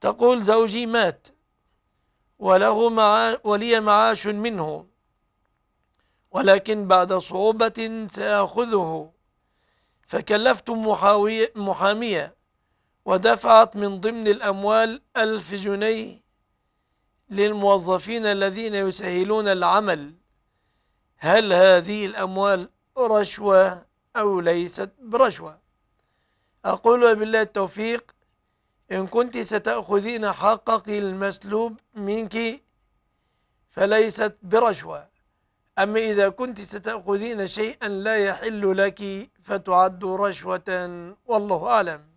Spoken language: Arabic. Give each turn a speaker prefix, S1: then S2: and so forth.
S1: تقول زوجي مات وله مع ولي معاش منه ولكن بعد صعوبة سآخذه فكلفت محامية ودفعت من ضمن الأموال ألف جنيه للموظفين الذين يسهلون العمل هل هذه الأموال رشوة أو ليست برشوة أقول بالله التوفيق إن كنت ستأخذين حقك المسلوب منك فليست برشوة أما إذا كنت ستأخذين شيئا لا يحل لك فتعد رشوة والله أعلم